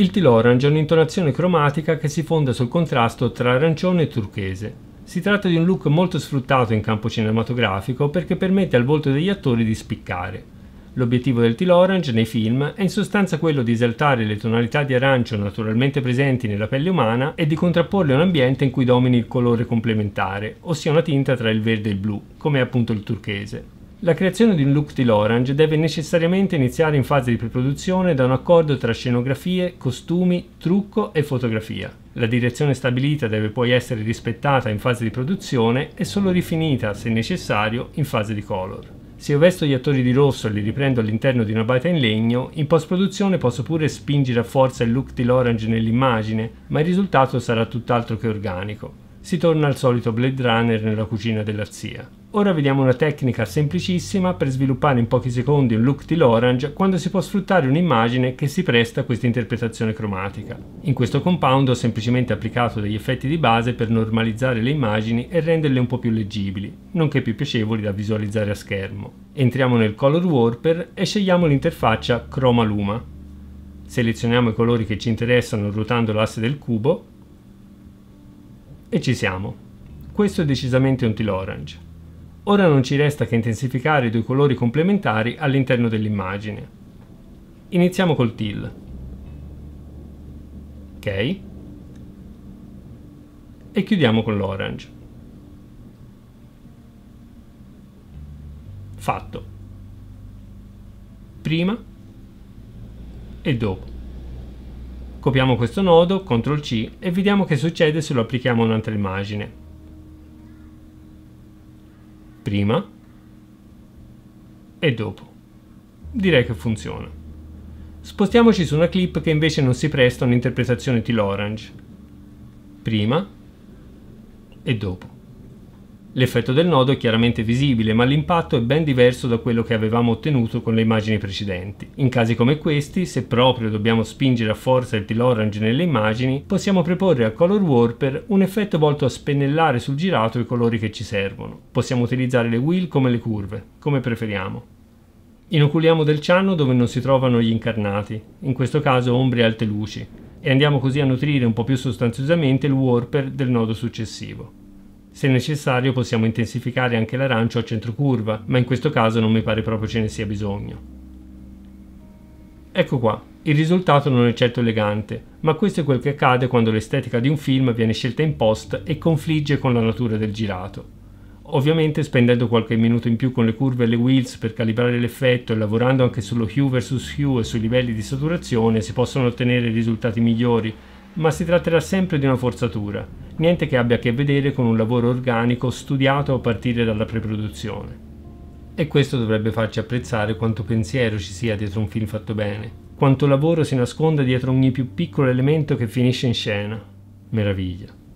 Il T-L'Orange ha un'intonazione cromatica che si fonda sul contrasto tra arancione e turchese. Si tratta di un look molto sfruttato in campo cinematografico perché permette al volto degli attori di spiccare. L'obiettivo del t orange nei film è in sostanza quello di esaltare le tonalità di arancio naturalmente presenti nella pelle umana e di contrapporle a un ambiente in cui domini il colore complementare, ossia una tinta tra il verde e il blu, come appunto il turchese. La creazione di un look di Lorange deve necessariamente iniziare in fase di preproduzione da un accordo tra scenografie, costumi, trucco e fotografia. La direzione stabilita deve poi essere rispettata in fase di produzione e solo rifinita, se necessario, in fase di color. Se io vesto gli attori di rosso e li riprendo all'interno di una baita in legno, in post-produzione posso pure spingere a forza il look di Lorange nell'immagine, ma il risultato sarà tutt'altro che organico si torna al solito Blade Runner nella cucina della zia. Ora vediamo una tecnica semplicissima per sviluppare in pochi secondi un look di l'orange quando si può sfruttare un'immagine che si presta a questa interpretazione cromatica. In questo compound ho semplicemente applicato degli effetti di base per normalizzare le immagini e renderle un po' più leggibili, nonché più piacevoli da visualizzare a schermo. Entriamo nel Color Warper e scegliamo l'interfaccia Chroma Luma. Selezioniamo i colori che ci interessano ruotando l'asse del cubo e ci siamo. Questo è decisamente un teal orange. Ora non ci resta che intensificare i due colori complementari all'interno dell'immagine. Iniziamo col teal. Ok. E chiudiamo con l'orange. Fatto. Prima e dopo. Copiamo questo nodo, CTRL C e vediamo che succede se lo applichiamo a un'altra immagine. Prima e dopo. Direi che funziona. Spostiamoci su una clip che invece non si presta a un'interpretazione teal orange. Prima e dopo. L'effetto del nodo è chiaramente visibile, ma l'impatto è ben diverso da quello che avevamo ottenuto con le immagini precedenti. In casi come questi, se proprio dobbiamo spingere a forza il teal orange nelle immagini, possiamo preporre al color warper un effetto volto a spennellare sul girato i colori che ci servono. Possiamo utilizzare le wheel come le curve, come preferiamo. Inoculiamo del ciano dove non si trovano gli incarnati, in questo caso ombre e alte luci, e andiamo così a nutrire un po' più sostanziosamente il warper del nodo successivo. Se necessario possiamo intensificare anche l'arancio a centrocurva, ma in questo caso non mi pare proprio ce ne sia bisogno. Ecco qua, il risultato non è certo elegante, ma questo è quel che accade quando l'estetica di un film viene scelta in post e confligge con la natura del girato. Ovviamente spendendo qualche minuto in più con le curve e le wheels per calibrare l'effetto e lavorando anche sullo hue vs hue e sui livelli di saturazione si possono ottenere risultati migliori, ma si tratterà sempre di una forzatura, niente che abbia a che vedere con un lavoro organico studiato a partire dalla preproduzione. E questo dovrebbe farci apprezzare quanto pensiero ci sia dietro un film fatto bene, quanto lavoro si nasconda dietro ogni più piccolo elemento che finisce in scena. Meraviglia.